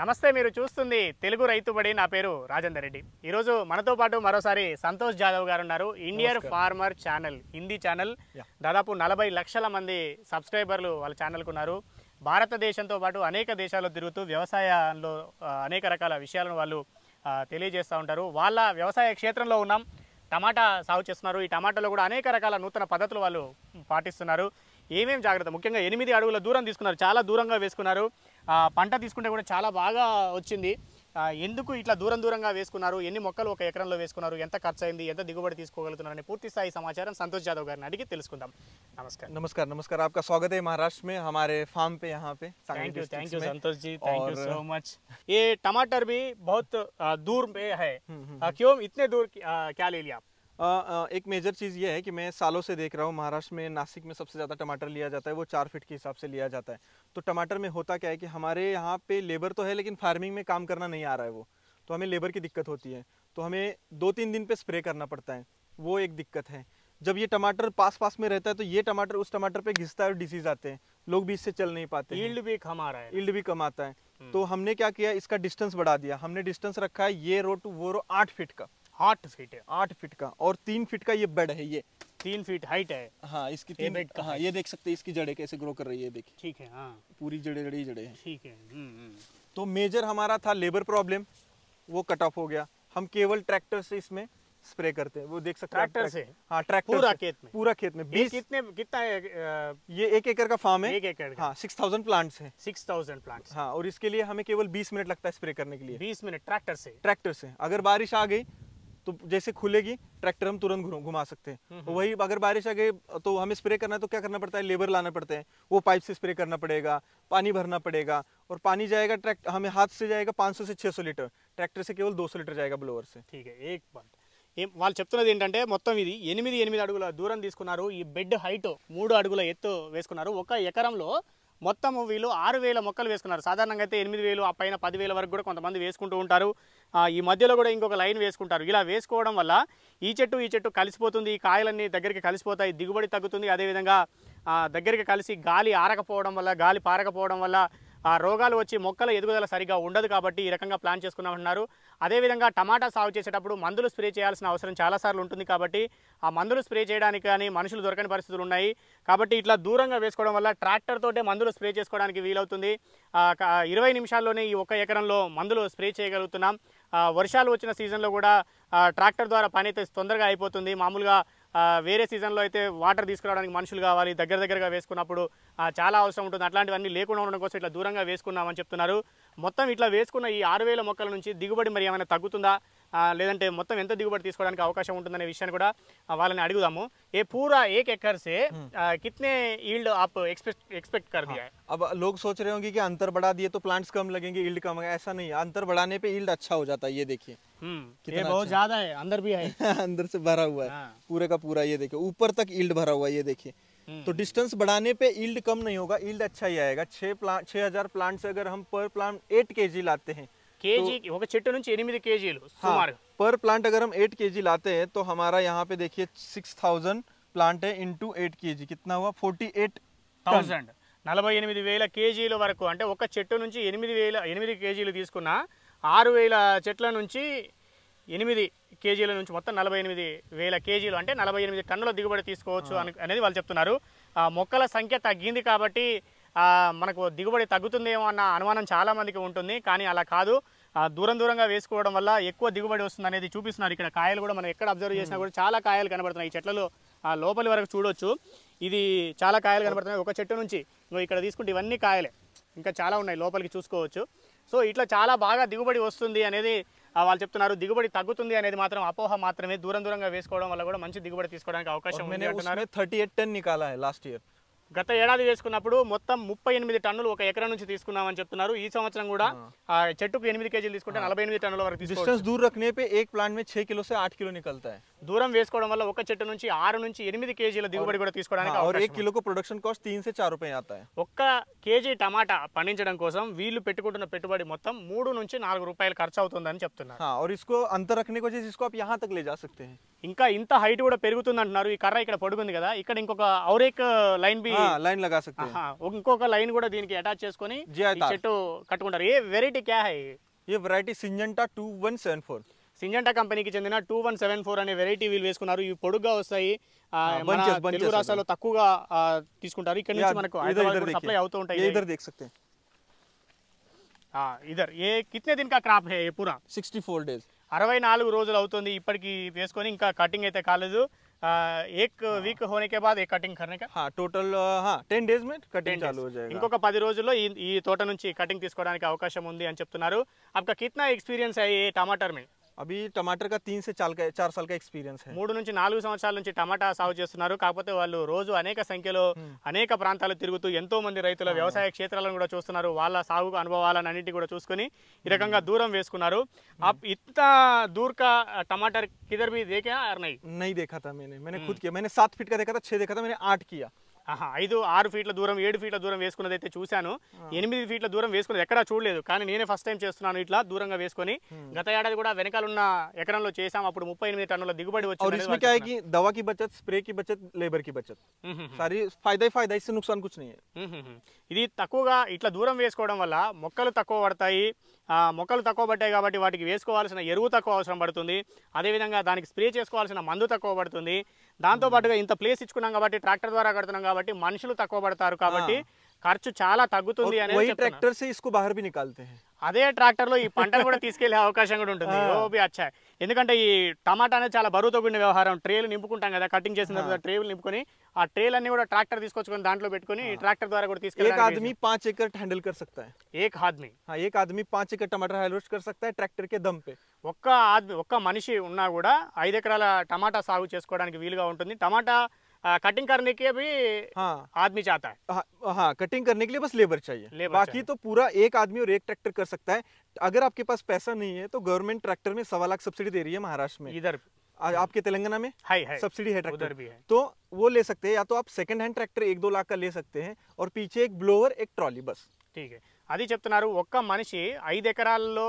నమస్తే మీరు చూస్తుంది తెలుగు రైతుబడి నా పేరు రాజేందర్ రెడ్డి ఈరోజు మనతో పాటు మరోసారి సంతోష్ జాదవ్ గారు ఉన్నారు Indian farmer channel Hindi channel దాదాపు నలభై లక్షల మంది సబ్స్క్రైబర్లు వాళ్ళ ఛానల్కు ఉన్నారు భారతదేశంతో పాటు అనేక దేశాల్లో తిరుగుతూ వ్యవసాయంలో అనేక రకాల విషయాలను వాళ్ళు తెలియజేస్తూ ఉంటారు వాళ్ళ వ్యవసాయ క్షేత్రంలో ఉన్నాం టమాటా సాగు చేస్తున్నారు ఈ టమాటాలో కూడా అనేక రకాల నూతన పద్ధతులు వాళ్ళు పాటిస్తున్నారు ఏమేమి జాగ్రత్త ముఖ్యంగా ఎనిమిది అడుగుల దూరం తీసుకున్నారు చాలా దూరంగా వేసుకున్నారు పంట తీసుకుంటే కూడా చాలా బాగా వచ్చింది ఎందుకు ఇట్లా దూరం దూరంగా వేసుకున్నారు ఎన్ని మొక్కలు ఒక ఎకరంలో వేసుకున్నారు ఎంత ఖర్చు అయింది ఎంత దిగుబడి తీసుకోగలుగుతున్నారని పూర్తి స్థాయి సమాచారం సంతోష్ జాదవ్ గారిని అడిగి తెలుసుకుందాం నమస్కారం నమస్కారం నమస్కారం आपका स्वागत మహారాష్ట్ర महाराष्ट्र में हमारे farm you thank you thank you Santosh ji thank you so much ఏ టమాటర్ ये బహుత్ దూర్ పే హై క్యూ है దూర్ इतने एक मेजर चीज़ ये है कि मैं सालों से देख रहा हूँ महाराष्ट्र में नासिक में सबसे ज़्यादा टमाटर लिया जाता है वो चार फीट के हिसाब से लिया जाता है तो टमाटर में होता क्या है कि हमारे यहाँ पे लेबर तो है लेकिन फार्मिंग में काम करना नहीं आ रहा है वो तो हमें लेबर की दिक्कत होती है तो हमें दो तीन दिन पर स्प्रे करना पड़ता है वो एक दिक्कत है जब ये टमाटर पास पास में रहता है तो ये टमाटर उस टमाटर पे घिसता है और डिसीज आते हैं लोग भी इससे चल नहीं पाते ईल्ड भी कम आ रहा है ईल्ड भी कम आता है हम्म। तो हमने क्या किया इसका डिस्टेंस बढ़ा दिया हमने डिस्टेंस रखा है ये रो टू वो रो आठ फीट का आठ फीट है आठ फीट का और तीन फीट का ये बेड है ये तीन फीट हाइट है हाँ इसकी तीन बेड का हाँ ये देख सकते हैं इसकी जड़े कैसे ग्रो कर रही है देखिए ठीक है हाँ पूरी जड़े जड़े जड़े हैं ठीक है हम्म, हम्म। तो मेजर हमारा था लेबर प्रॉब्लम वो कट ऑफ हो गया हम केवल ट्रैक्टर से इसमें स्प्रे करते हैं वो देख सकते हैं ट्रैक्टर से हाँ ट्रैक्टर पूरा खेत में पूरा खेत में बीस कितने कितना है ये एक एकड़ का फार्म है एक एकड़ हाँ सिक्स थाउजेंड प्लांट है सिक्स थाउजेंड प्लांट हाँ और इसके लिए हमें केवल बीस मिनट लगता है स्प्रे करने के लिए बीस मिनट ट्रैक्टर से ट्रैक्टर से अगर बारिश आ गई तो जैसे खुलेगी ट्रैक्टर हम तुरंत घुमा सकते हैं हम्म, तो हम्म। वही अगर बारिश आ गई तो हमें स्प्रे करना है तो क्या करना पड़ता है लेबर लाना पड़ते हैं वो पाइप से स्प्रे करना पड़ेगा पानी भरना पड़ेगा और पानी जाएगा ट्रैक्टर हमें हाथ से जाएगा 500 से 600 लीटर ट्रैक्टर से केवल 200 लीटर जाएगा ब्लोअर से ठीक है एक बात वाले వాళ్ళు చెప్తున్నది ఏంటంటే మొత్తం ఇది ఎనిమిది ఎనిమిది అడుగుల దూరం తీసుకున్నారు ఈ బెడ్ హైట్ మూడు మొత్తం వీళ్ళు ఆరు వేల మొక్కలు వేసుకున్నారు సాధారణంగా అయితే ఎనిమిది వేలు ఆ పైన పదివేల వరకు కూడా కొంతమంది వేసుకుంటూ ఉంటారు ఈ మధ్యలో కూడా ఇంకొక లైన్ వేసుకుంటారు ఇలా వేసుకోవడం వల్ల ఈ చెట్టు ఈ చెట్టు కలిసిపోతుంది ఈ కాయలన్నీ దగ్గరికి కలిసిపోతాయి దిగుబడి తగ్గుతుంది అదేవిధంగా దగ్గరికి కలిసి గాలి ఆరకపోవడం వల్ల గాలి పారకపోవడం వల్ల ఆ రోగాలు వచ్చి మొక్కల ఎదుగుదల సరిగా ఉండదు కాబట్టి ఈ రకంగా ప్లాన్ చేసుకున్నామంటున్నారు అదేవిధంగా టమాటా సాగు చేసేటప్పుడు మందులు స్ప్రే చేయాల్సిన అవసరం చాలాసార్లు ఉంటుంది కాబట్టి ఆ మందులు స్ప్రే చేయడానికి కానీ మనుషులు దొరకని పరిస్థితులు ఉన్నాయి కాబట్టి ఇట్లా దూరంగా వేసుకోవడం వల్ల ట్రాక్టర్ తోటే మందులు స్ప్రే చేసుకోవడానికి వీలవుతుంది ఇరవై నిమిషాల్లోనే ఈ ఒక్క ఎకరంలో మందులు స్ప్రే చేయగలుగుతున్నాం వర్షాలు వచ్చిన సీజన్లో కూడా ట్రాక్టర్ ద్వారా పని అయితే తొందరగా అయిపోతుంది మామూలుగా వేరే సీజన్లో అయితే వాటర్ తీసుకురావడానికి మనుషులు కావాలి దగ్గర దగ్గరగా వేసుకున్నప్పుడు చాలా అవసరం ఉంటుంది అట్లాంటివన్నీ లేకుండా ఉండడం కోసం ఇట్లా దూరంగా వేసుకున్నామని చెప్తున్నారు మొత్తం ఇట్లా వేసుకున్న ఈ ఆరు వేల మొక్కల నుంచి దిగుబడి మరి ఏమైనా తగ్గుతుందా లేదంటే మొత్తం ఎంత దిగుబడి తీసుకోవడానికి అవకాశం ఉంటుందనే విషయాన్ని కూడా వాళ్ళని అడుగుదాము ఏ పూరా ఏక్ ఎకర్సే కిత్నే ఈల్డ్ ఆప్ ఎక్స్పెక్ట్ ఎక్స్పెక్ట్ కర్ दिया है अब लोग सोच रहे होंगे कि अंतर बढ़ा दिए तो प्लांट्स कम लगेंगे ईल्ड कम ऐसा नहीं अंतर बढ़ाने पे ईल्ड अच्छा हो जाता हम्म। ये बहुत अच्छा। ज्यादा है अंदर भी है अंदर से भरा हुआ है हाँ। पूरे का पूरा ये देखिए ऊपर तक ईल्ड भरा हुआ है ये देखिए हम्म। तो डिस्टेंस बढ़ाने पे ईल्ड कम नहीं होगा ईल्ड अच्छा ही आएगा छह प्लांट छह हजार प्लांट से अगर हम पर प्लांट एट के जी लाते हैं तो- हाँ, पर प्लांट अगर हम 8 केजी लाते हैं तो हमारा यहाँ पे देखिए थाउजेंड प्लांट है ఇంటూ 8 కేజీ कितना हुआ 48000 నలభై ఎనిమిది వేల కేజీల వరకు అంటే ఒక చెట్టు चटू ఎనిమిది एन वेल एन केजील ఆరు వేల చెట్ల నుంచి ఎనిమిది కేజీల నుంచి మొత్తం నలభై ఎనిమిది వేల కేజీలు అంటే నలభై ఎనిమిది టన్నుల దిగుబడి తీసుకోవచ్చు అనేది వాళ్ళు చెప్తున్నారు మొక్కల సంఖ్య తగ్గింది కాబట్టి మనకు దిగుబడి తగ్గుతుందేమో అన్న అనుమానం చాలామందికి ఉంటుంది కానీ అలా కాదు దూరం దూరంగా వేసుకోవడం వల్ల ఎక్కువ దిగుబడి వస్తుంది అనేది చూపిస్తున్నారు ఇక్కడ కాయలు కూడా మనం ఎక్కడ అబ్జర్వ్ చేసినా కూడా చాలా కాయలు కనబడుతున్నాయి ఈ చెట్లలో లోపలి వరకు చూడవచ్చు ఇది చాలా కాయలు కనబడుతున్నాయి ఒక చెట్టు నుంచి ఇక్కడ తీసుకుంటే ఇవన్నీ కాయలే ఇంకా చాలా ఉన్నాయి లోపలికి చూసుకోవచ్చు సో ఇట్లా చాలా బాగా దిగుబడి వస్తుంది అనేది వాళ్ళు చెప్తున్నారు దిగుబడి తగ్గుతుంది అనేది మాత్రం అపోహ మాత్రమే దూరం దూరంగా వేసుకోవడం వల్ల కూడా మంచి దిగుబడి తీసుకోవడానికి అవకాశం ఉంది thirty eight ten last year గత ఏడాది వేసుకున్నప్పుడు మొత్తం ముప్పై ఎనిమిది టన్నులు ఒక ఎకరం నుంచి తీసుకున్నామని చెప్తున్నారు ఈ సంవత్సరం కూడా చెట్టుకు ఎనిమిది కేజీలు తీసుకుంటే నలభై ఎనిమిది టన్నుల వరకు దూరం ఏ రకనే पे एक కిలో ఆ కిలో నికల్తాయి దూరం వేసుకోవడం వల్ల ఒక చెట్టు నుంచి ఆరు నుంచి ఎనిమిది కేజీల దిగుబడి కూడా తీసుకోవడానికి ప్రొడక్షన్ కాస్ట్ తీన్ సే చార్ రూపాయ ఒక్క కేజీ టమాటా పండించడం కోసం వీళ్ళు పెట్టుకుంటున్న పెట్టుబడి మొత్తం మూడు నుంచి నాలుగు రూపాయలు ఖర్చు అవుతుందని చెప్తున్నారు అంత రఖనే ఇంకా ఇంత హైట్ కూడా పెరుగుతుంది అంటున్నారు ఈ కర్ర ఇక్కడ పడుకుంది కదా ఇక్కడ ఇంకొక ఔరేక్ లైన్ బి లైన్ ఇంకొక లైన్ కూడా దీనికి అటాచ్ చేసుకొని చెట్టు కట్టుకుంటారు ఏ వెరైటీ క్యా హై ये variety Syngenta two one seven Syngenta కంపెనీకి చెందిన టూ వన్ సెవెన్ ఫోర్ అనే వెరైటీ వీళ్ళు వేసుకున్నారు ఇవి పొడుగ్గా వస్తాయి తెలుగు రాష్ట్రాల్లో తక్కువగా తీసుకుంటారు ఇక్కడ నుంచి మనకు సప్లై అవుతూ ఉంటాయి ఇదర్ ఏ కిత్నే దిన్ క్రాప్ హే పూరా సిక్స్టీ ఫోర్ డేస్ అరవై నాలుగు రోజులు అవుతుంది ఇప్పటికి వేసుకొని ఇంకా కటింగ్ అయితే కాలేదు ఏక్ వీక్ హోనే బాద్ ఏ కటింగ్ కర్నే కా టోటల్ టెన్ డేస్ మే కటింగ్ చాలు ఇంకొక పది రోజుల్లో ఈ తోట నుంచి కటింగ్ తీసుకోవడానికి అవకాశం ఉంది అని చెప్తున్నారు అక్కడ కిత్నా ఎక్స్పీరియన్స్ అయ్యే టమాటర్ మే అవి టమాటర్ గా తీన్ చార్ సాల్ కా ఎక్స్పీరియన్స్ మూడు నుంచి నాలుగు సంవత్సరాల నుంచి టమాటా సాగు చేస్తున్నారు కాకపోతే వాళ్ళు రోజు అనేక సంఖ్యలో అనేక ప్రాంతాలు తిరుగుతూ ఎంతో మంది రైతుల వ్యవసాయ క్షేత్రాలను కూడా చూస్తున్నారు వాళ్ళ సాగు అనుభవాలను అన్నింటి కూడా చూసుకుని ఈ రకంగా దూరం వేసుకున్నారు ఇంత దూర్కా టమాటర్ కిదర్ మీద దేఖా నై నై దేఖా తా మేనే మేనే ఖుద్ కియా మేనే సాత్ ఫీట్ కా దేఖా తా 6 దేఖా తా మేనే 8 కియా ఐదు ఆరు ఫీట్ల దూరం ఏడు ఫీట్ల దూరం వేసుకున్నది అయితే చూశాను ఎనిమిది ఫీట్ల దూరం వేసుకున్నది ఎక్కడా చూడలేదు కానీ నేనే ఫస్ట్ టైం చేస్తున్నాను ఇట్లా దూరంగా వేసుకొని గత ఏడాది కూడా వెనకాలన్న ఎకరంలో చేసాం అప్పుడు ముప్పై ఎనిమిది టన్నుల దిగుబడి వచ్చింది దవాకి की बचत स्प्रे की లేబర్ కి की बचत सारी फायदा ही फायदा इससे ఇది తక్కువగా ఇట్లా దూరం వేసుకోవడం వల్ల మొక్కలు తక్కువ పడతాయి మొక్కలు తక్కువ పడ్డాయి కాబట్టి వాటికి వేసుకోవాల్సిన ఎరువు తక్కువ అవసరం పడుతుంది అదేవిధంగా దానికి స్ప్రే చేసుకోవాల్సిన మందు తక్కువ పడుతుంది దాంతోపాటుగా ఇంత ప్లేస్ ఇచ్చుకున్నాం కాబట్టి ట్రాక్టర్ ద్వారా కడుతున్నాం కాబట్టి మనుషులు తక్కువ పడతారు కాబట్టి ఖర్చు చాలా తగ్గుతుంది అనేది చెప్పుకోవచ్చు. ఓ ట్రాక్టర్ తో ఇస్కో బయర్ బి निकालते हैं. आधे ये ट्रैक्टर लो ये పంటని కూడా తీసుకెలే అవకాశం కూడా ఉంటుంది. ఓ బి అచ్చై. ఎందుకంటే ఈ టమాటానే చాలా బరుతో గున్న వ్యవహారం. ట్రేలు నింపుకుంటాం కదా కట్టింగ్ చేసిన తర్వాత ట్రేలు నింపుకొని ఆ ట్రేలన్నీ కూడా ట్రాక్టర్ తీసుకుచ్చి దానిట్లో పెట్టుకొని ట్రాక్టర్ ద్వారా కూడా తీసుకెలే అవకాశం ఉంది. ఏక آدمی 5 ఎకర్ హ్యాండిల్ कर सकता है. ఏక హాద్మే. हां एक आदमी 5 एकड़ टमाटर హాల్స్ట్ कर सकता है ट्रैक्टर के दम पे. ఒక్క आदमी ఒక్క మనిషి ఉన్నా కూడా 5 ఎకరాల టమాటా సాగు చేసుకోవడానికి వీలుగా ఉంటుంది. టమాటా आ, कटिंग करने के भी हाँ आदमी चाहता है हाँ, हाँ कटिंग करने के लिए बस लेबर चाहिए लेबर बाकी चाहिए। तो पूरा एक आदमी और एक ट्रैक्टर कर सकता है अगर आपके पास पैसा नहीं है तो गवर्नमेंट ट्रैक्टर में सवा लाख सब्सिडी दे रही है महाराष्ट्र में इधर आपके तेलंगाना में है, है, सब्सिडी है ट्रैक्टर भी है तो वो ले सकते हैं या तो आप सेकंड हैंड ट्रैक्टर एक दो लाख का ले सकते हैं और पीछे एक ब्लोअर एक ट्रॉली बस ठीक है అది చెప్తున్నారు ఒక్క మనిషి ఐదు ఎకరాల్లో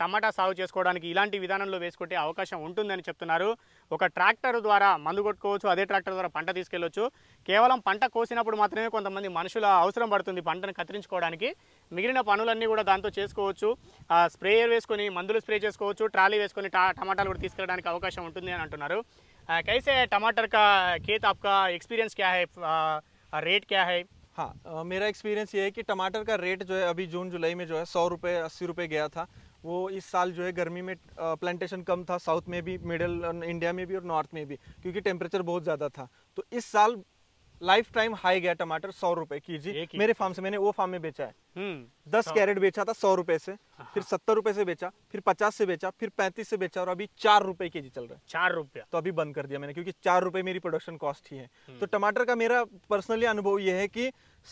టమాటా సాగు చేసుకోవడానికి ఇలాంటి విధానంలో వేసుకుంటే అవకాశం ఉంటుందని చెప్తున్నారు ఒక ట్రాక్టర్ ద్వారా మందు కొట్టుకోవచ్చు అదే ట్రాక్టర్ ద్వారా పంట తీసుకెళ్ళొచ్చు కేవలం పంట కోసినప్పుడు మాత్రమే కొంతమంది మనుషుల అవసరం పడుతుంది పంటను కత్తిరించుకోవడానికి మిగిలిన పనులన్నీ కూడా దాంతో చేసుకోవచ్చు స్ప్రేయర్ వేసుకొని మందులు స్ప్రే చేసుకోవచ్చు ట్రాలీ వేసుకొని టమాటాలు కూడా తీసుకెళ్ళడానికి అవకాశం ఉంటుంది అని అంటున్నారు కైసే టమాటర్ కా खेत आपका ఎక్స్పీరియన్స్ క్యా హై రేట్ క్యా హై हाँ आ, मेरा एक्सपीरियंस ये है कि टमाटर का रेट जो है अभी जून जुलाई में जो है सौ रुपये अस्सी रुपये गया था वो इस साल जो है गर्मी में प्लांटेशन कम था साउथ में भी मिडल इंडिया में भी और नॉर्थ में भी क्योंकि टेम्परेचर बहुत ज़्यादा था तो इस साल लाइफ टाइम हाई गया टमाटर सौ रूपए के जी मेरे फार्म से मैंने वो फार्म में बेचा है हम्म, दस कैरेट बेचा था सौ रुपए से हाँ, फिर हाँ। सत्तर रूपए से बेचा फिर पचास से बेचा फिर पैंतीस से बेचा और अभी चार रुपए के जी चल रहा है चार रूपए तो अभी बंद कर दिया मैंने क्योंकि चार रुपए मेरी प्रोडक्शन कॉस्ट ही है हम्म। तो टमाटर का मेरा पर्सनली अनुभव यह है कि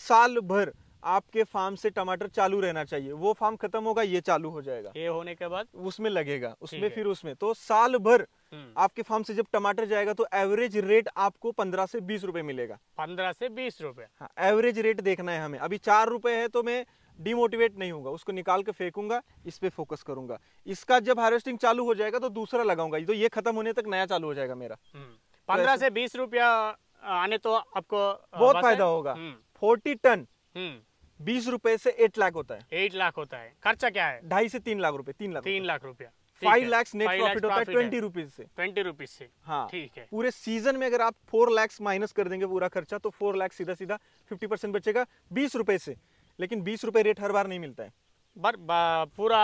साल भर आपके फार्म से टमाटर चालू रहना चाहिए वो फार्म खत्म होगा ये चालू हो जाएगा ये होने के बाद उसमें लगेगा उसमें फिर उसमें तो साल भर हम्म। आपके फार्म से जब टमाटर जाएगा तो एवरेज रेट आपको पंद्रह से बीस रूपए मिलेगा पंद्रह से बीस रूपए एवरेज रेट देखना है हमें अभी चार रूपए है तो मैं डिमोटिवेट नहीं होगा उसको निकाल के फेंकूंगा इस पे फोकस करूंगा इसका जब हार्वेस्टिंग चालू हो जाएगा तो दूसरा लगाऊंगा तो ये खत्म होने तक नया चालू हो जाएगा मेरा हम्म। तो पंद्रह से बीस रुपया आने तो आपको बहुत फायदा होगा हम्म। फोर्टी टन बीस रुपए से एट लाख होता है एट लाख होता है खर्चा क्या है ढाई से तीन लाख रुपए तीन लाख तीन लाख रुपया फाइव लैक्स नेट प्रॉफिट होता है ट्वेंटी रुपीज से ट्वेंटी रुपीज से हाँ ठीक है पूरे सीजन में अगर आप फोर लैक्स माइनस कर देंगे पूरा खर्चा तो फोर लैक्स सीधा सीधा फिफ्टी परसेंट बचेगा बीस रुपए से लेकिन बीस रुपए रेट हर बार नहीं मिलता है बर पूरा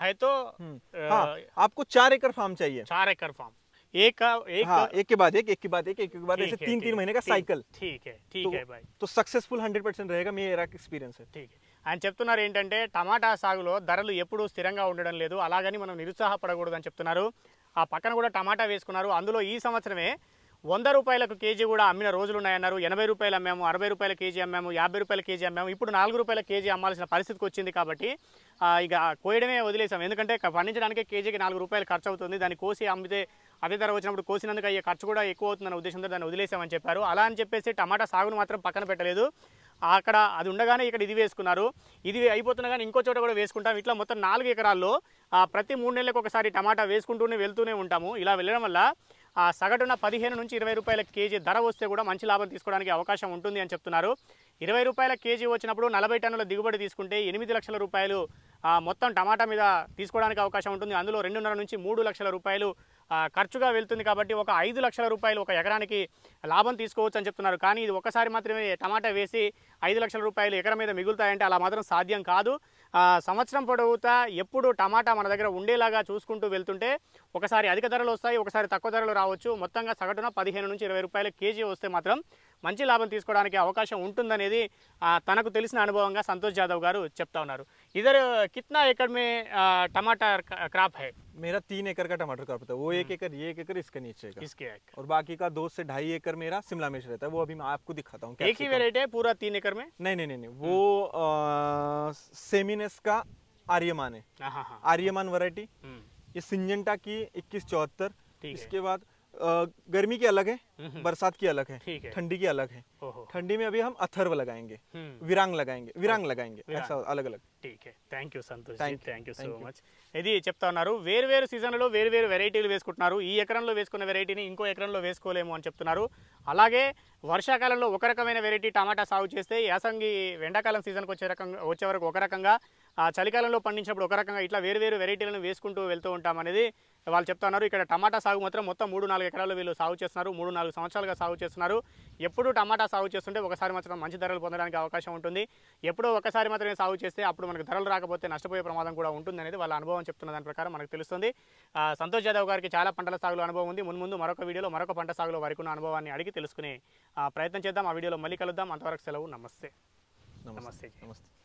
है तो हम्म। हाँ, आपको चार एकड़ फार्म चाहिए चार एकड़ फार्म एक एक हाँ, एक के बाद एक एक के बाद एक एक के बाद ऐसे तीन तीन महीने का साइकिल ठीक है ठीक है भाई तो సక్సెస్ఫుల్ హండ్రెడ్ పర్సెంట్ रहेगा मेरा ఎక్స్పీరియన్స్ ठीक है ఆయన చెప్తున్నారు ఏంటంటే టమాటా సాగులో ధరలు ఎప్పుడూ స్థిరంగా ఉండడం లేదు అలాగని మనం నిరుత్సాహపడకూడదు అని చెప్తున్నారు ఆ పక్కన కూడా టమాటా వేసుకున్నారు అందులో ఈ సంవత్సరమే వంద రూపాయలకు కేజీ కూడా అమ్మిన రోజులు ఉన్నాయన్నారు ఎనభై రూపాయలు అమ్మాము అరవై రూపాయల కేజీ అమ్మాము యాభై రూపాయల కేజీ అమ్మాము ఇప్పుడు నాలుగు రూపాయల కేజీ అమ్మాల్సిన పరిస్థితికి వచ్చింది కాబట్టి ఇక కోయడమే వదిలేసాం ఎందుకంటే పండించడానికి కేజీకి నాలుగు రూపాయలు ఖర్చు అవుతుంది దాన్ని కోసి అమ్మితే అదే ధర వచ్చినప్పుడు కోసినందుకు అయ్యే ఖర్చు కూడా ఎక్కువ అవుతుందన్న ఉద్దేశంతో దాన్ని వదిలేసామని చెప్పారు అలా అని చెప్పేసి టమాటా సాగును మాత్రం పక్కన పెట్టలేదు అక్కడ అది ఉండగానే ఇక్కడ ఇది వేసుకున్నారు ఇది అయిపోతున్నా కానీ ఇంకో చోట కూడా వేసుకుంటాం ఇట్లా మొత్తం నాలుగు ఎకరాల్లో ప్రతి మూడు నెలలకు ఒకసారి టమాటా వేసుకుంటూనే వెళ్తూనే ఉంటాము ఇలా వెళ్ళడం వల్ల సగటున పదిహేను నుంచి ఇరవై రూపాయల కేజీ ధర వస్తే కూడా మంచి లాభం తీసుకోవడానికి అవకాశం ఉంటుంది అని చెప్తున్నారు ఇరవై రూపాయల కేజీ వచ్చినప్పుడు నలభై టన్నుల దిగుబడి తీసుకుంటే ఎనిమిది లక్షల రూపాయలు మొత్తం టమాటా మీద తీసుకోవడానికి అవకాశం ఉంటుంది అందులో రెండున్నర నుంచి మూడు లక్షల రూపాయలు ఖర్చుగా వెళ్తుంది కాబట్టి ఒక ఐదు లక్షల రూపాయలు ఒక ఎకరానికి లాభం తీసుకోవచ్చు అని చెప్తున్నారు కానీ ఇది ఒకసారి మాత్రమే టమాటా వేసి ఐదు లక్షల రూపాయలు ఎకరం మీద మిగులుతాయంటే అలా మాత్రం సాధ్యం కాదు సంవత్సరం పొడవుతా ఎప్పుడు టమాటా మన దగ్గర ఉండేలాగా చూసుకుంటూ వెళ్తుంటే ఒకసారి అధిక ధరలు వస్తాయి ఒకసారి తక్కువ ధరలు రావచ్చు మొత్తంగా సగటున పదిహేను నుంచి ఇరవై రూపాయల కేజీ వస్తే మాత్రం మంచి లాభం తీసుకోవడానికి అవకాశం ఉంటుందనేది తనకు తెలిసిన అనుభవంగా సంతోష్ జాదవ్ గారు చెప్తా ఉన్నారు इधर कितना एकड़ में टमाटर क्रॉप है मेरा तीन एकड़ का टमाटर क्रॉप होता है वो एक हम्म। एकड़ ये एक एकड़ इसके नीचे का इसके एक और बाकी का दो से ढाई एकड़ मेरा शिमला मिर्च रहता है वो अभी मैं आपको दिखाता हूँ एक ही वेरायटी है पूरा तीन एकड़ में नहीं नहीं नहीं, नहीं वो हम्म। सेमिनस का आर्यमान है हाँ, हाँ, हाँ। आर्यमान वरायटी हम्म। ये सिंजेंटा की इक्कीस चौहत्तर इसके बाद గర్మికి అలగ్ హై బర్సత్కి అలగ్ హై తండికి అలగ్ హై తండిమే అబి హం అథర్వ లగాయంగే విరాంగ్ లగాయంగే విరాంగ్ లగాయంగే అలగ్ అలగ్ హై thank you Santosh ji thank you so much ఎది చెప్తా ఉన్నారు వేరే వేరే సీజనలలో వేరే వేరే వెరైటీలు వేసుకుంటున్నారు ఈ ఎకరం లో వేసుకున్న వెరైటీని ఇంకో ఎకరం లో వేసుకోలేమో అని చెప్తున్నారు అలాగే వర్షాకాలంలో ఒక రకమైన వెరైటీ టమాటా సర్వ్ చేస్తాయి యాసంగి వెంటకాలం సీజన్ కు చె రకంగా వచ్చే వరకు ఒక రకంగా ఆ చలికాలంలో పండినప్పుడు ఒక రకంగా ఇట్లా వేరే వేరే వెరైటీలను వేసుకుంటూ వెళ్తూ ఉంటాం అనేది వాళ్ళు చెప్తున్నారు ఇక్కడ టమాటా సాగు మాత్రం మొత్తం మూడు నాలుగు ఎకరాలు వీళ్ళు సాగు చేస్తున్నారు మూడు నాలుగు సంవత్సరాలుగా సాగు చేస్తున్నారు ఎప్పుడు టమాటా సాగు చేస్తుంటే ఒకసారి మాత్రం మంచి ధరలు పొందడానికి అవకాశం ఉంటుంది ఎప్పుడో ఒకసారి మాత్రమే సాగు చేస్తే అప్పుడు మనకు ధరలు రాకపోతే నష్టపోయే ప్రమాదం కూడా ఉంటుంది అనేది వాళ్ళ అనుభవం చెప్తున్న దాని ప్రకారం మనకు తెలుస్తుంది సంతోష్ యాదవ్ గారికి చాలా పంటల సాగులో అనుభవం ఉంది ముందు మరొక వీడియోలో మరొక పంట సాగులో వారికి ఉన్న అనుభవాన్ని అడిగి తెలుసుకునే ప్రయత్నం చేద్దాం ఆ వీడియోలో మళ్ళీ కలుద్దాం అంతవరకు సెలవు నమస్తే నమస్తే నమస్తే